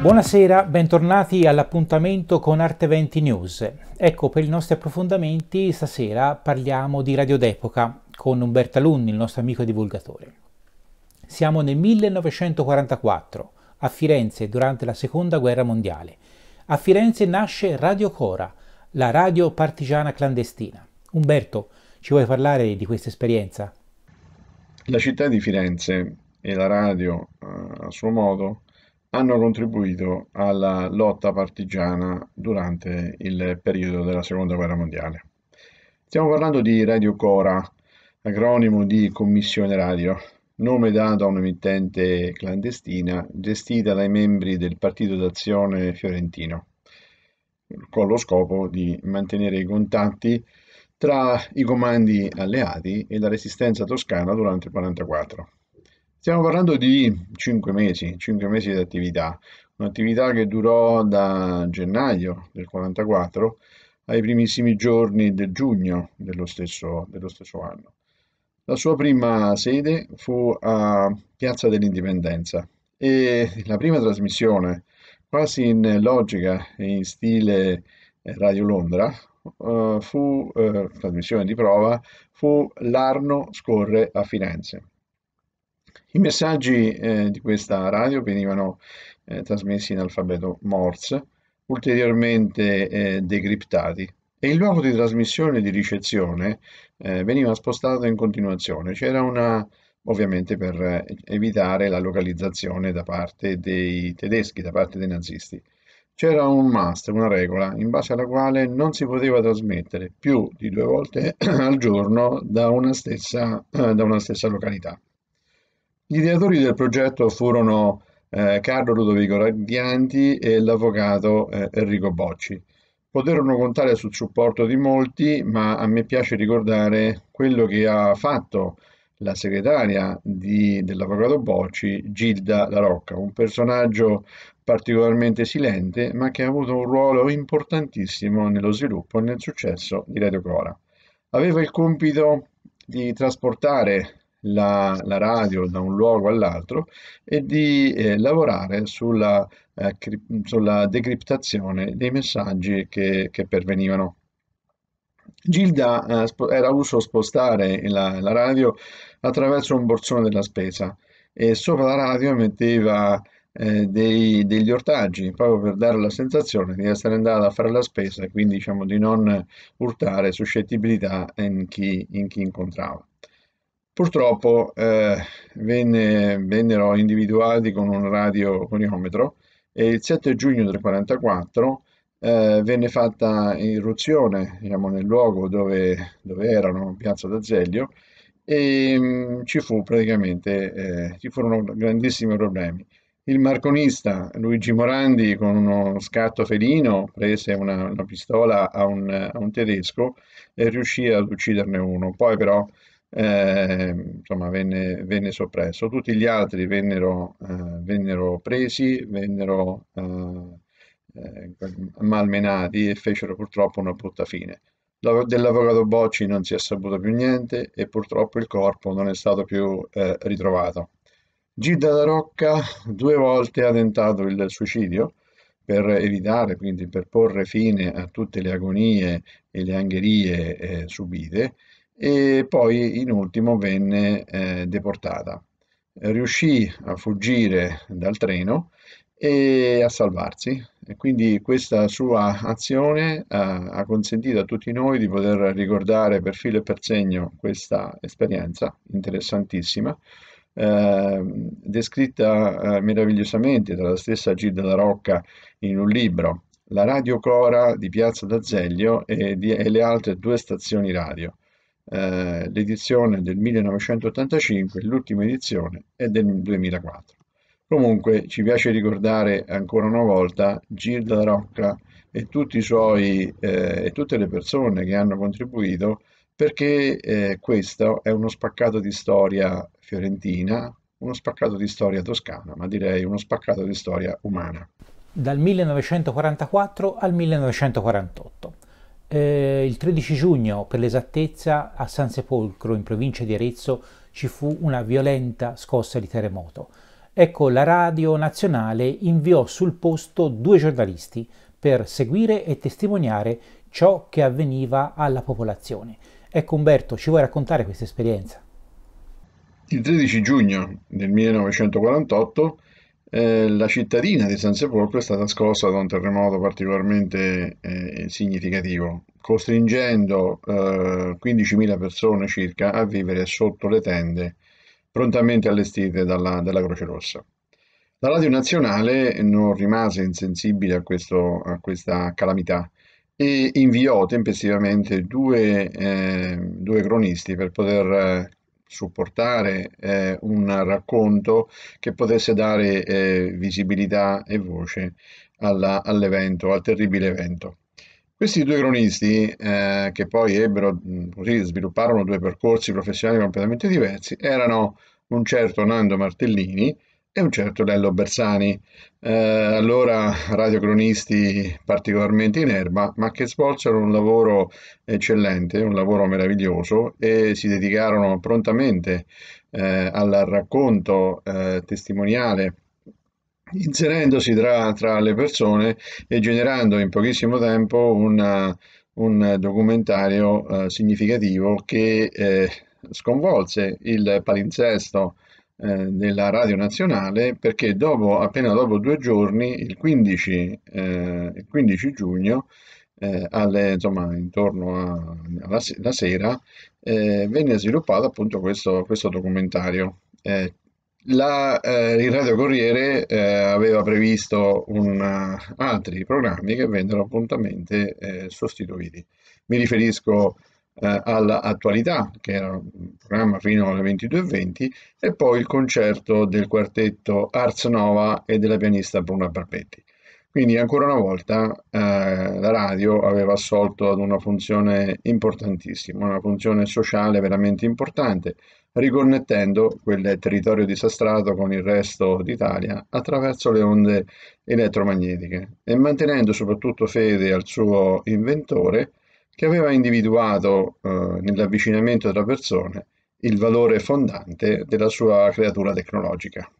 Buonasera, bentornati all'appuntamento con Arte 20 News. Ecco, per i nostri approfondimenti stasera parliamo di radio d'epoca con Umberto Alunni, il nostro amico divulgatore. Siamo nel 1944, a Firenze, durante la Seconda Guerra Mondiale. A Firenze nasce Radio Cora, la radio partigiana clandestina. Umberto, ci vuoi parlare di questa esperienza? La città di Firenze e la radio, eh, a suo modo, hanno contribuito alla lotta partigiana durante il periodo della Seconda Guerra Mondiale. Stiamo parlando di Radio Cora, acronimo di Commissione Radio, nome dato a un'emittente clandestina gestita dai membri del Partito d'Azione Fiorentino, con lo scopo di mantenere i contatti tra i comandi alleati e la resistenza toscana durante il 1944. Stiamo parlando di 5 mesi, 5 mesi di attività, un'attività che durò da gennaio del 44 ai primissimi giorni del giugno dello stesso, dello stesso anno. La sua prima sede fu a Piazza dell'Indipendenza e la prima trasmissione, quasi in logica e in stile eh, Radio Londra, eh, fu, eh, trasmissione di prova, fu L'Arno scorre a Firenze. I messaggi eh, di questa radio venivano eh, trasmessi in alfabeto Morse, ulteriormente eh, decriptati e il luogo di trasmissione e di ricezione eh, veniva spostato in continuazione. C'era una, ovviamente per evitare la localizzazione da parte dei tedeschi, da parte dei nazisti. C'era un must, una regola, in base alla quale non si poteva trasmettere più di due volte al giorno da una stessa, da una stessa località. Gli ideatori del progetto furono eh, Carlo Ludovico Radianti e l'avvocato eh, Enrico Bocci. Poterono contare sul supporto di molti, ma a me piace ricordare quello che ha fatto la segretaria di, dell'avvocato Bocci, Gilda La Rocca, un personaggio particolarmente silente, ma che ha avuto un ruolo importantissimo nello sviluppo e nel successo di Radio Cora. Aveva il compito di trasportare la, la radio da un luogo all'altro e di eh, lavorare sulla, eh, sulla, decriptazione dei messaggi che, che pervenivano. Gilda eh, era uso spostare la, la radio attraverso un borsone della spesa e sopra la radio metteva eh, dei, degli ortaggi proprio per dare la sensazione di essere andata a fare la spesa e quindi diciamo di non urtare suscettibilità in chi, in chi incontrava. Purtroppo eh, venne, vennero individuati con un radioconiometro e il 7 giugno del 1944 eh, venne fatta irruzione diciamo, nel luogo dove, dove erano, Piazza d'Azeglio, e mh, mm, ci, fu eh, ci furono grandissimi problemi. Il marconista Luigi Morandi con uno scatto felino prese una, una pistola a un, a un, tedesco e riuscì ad ucciderne uno. Poi però Ehm, insomma, venne, venne, soppresso. Tutti gli altri vennero, eh, vennero presi, vennero eh, eh malmenati e fecero purtroppo una brutta fine. Dell'avvocato Bocci non si è saputo più niente e purtroppo il corpo non è stato più eh, ritrovato. Gilda da Rocca due volte ha tentato il suicidio per evitare, quindi per porre fine a tutte le agonie e le angherie eh, subite, e poi in ultimo venne eh, deportata. Riuscì a fuggire dal treno e a salvarsi e quindi questa sua azione eh, ha consentito a tutti noi di poter ricordare per filo e per segno questa esperienza interessantissima eh, descritta eh, meravigliosamente dalla stessa G La Rocca in un libro, La Radio Cora di Piazza d'Azeglio e, e, le altre due stazioni radio. Eh, l'edizione del 1985, l'ultima edizione è del 2004. Comunque ci piace ricordare ancora una volta Gil della Rocca e, suoi, eh, e tutte le persone che hanno contribuito perché eh, questo è uno spaccato di storia fiorentina, uno spaccato di storia toscana, ma direi uno spaccato di storia umana. Dal 1944 al 1948. Eh, il 13 giugno, per l'esattezza, a San Sepolcro, in provincia di Arezzo, ci fu una violenta scossa di terremoto. Ecco, la radio nazionale inviò sul posto due giornalisti per seguire e testimoniare ciò che avveniva alla popolazione. Ecco Umberto, ci vuoi raccontare questa esperienza? Il 13 giugno del 1948 eh, la cittadina di San Sepolcro è stata scossa da un terremoto particolarmente eh, significativo, costringendo eh, 15.000 persone circa a vivere sotto le tende prontamente allestite dalla, dalla Croce Rossa. La radio nazionale non rimase insensibile a, questo, a questa calamità e inviò tempestivamente due, eh, due cronisti per poter eh, supportare eh, un racconto che potesse dare eh, visibilità e voce all'evento, al terribile evento. Questi due cronisti, eh, che poi ebbero, mm, così, svilupparono due percorsi professionali completamente diversi, erano un certo Nando Martellini, e un certo Lello Bersani, eh, allora radiocronisti particolarmente in erba, ma che svolsero un lavoro eccellente, un lavoro meraviglioso e si dedicarono prontamente eh, al racconto eh, testimoniale inserendosi tra, tra, le persone e generando in pochissimo tempo una, un documentario eh, significativo che eh, sconvolse il palinsesto eh, della Radio Nazionale perché dopo, appena dopo due giorni, il 15, eh, il 15 giugno, eh, alle, insomma, intorno a, alla, alla sera, eh, venne sviluppato appunto questo, questo documentario. Eh, la, eh, il Radio Corriere aveva previsto una, altri programmi che vennero appuntamente sostituiti. Mi riferisco a eh, alla che era un programma fino alle 22.20, e poi il concerto del quartetto Ars Nova e della pianista Bruna Barbetti. Quindi ancora una volta eh, la radio aveva assolto ad una funzione importantissima, una funzione sociale veramente importante, riconnettendo quel territorio disastrato con il resto d'Italia attraverso le onde elettromagnetiche e mantenendo soprattutto fede al suo inventore che aveva individuato eh, nell'avvicinamento tra persone il valore fondante della sua creatura tecnologica.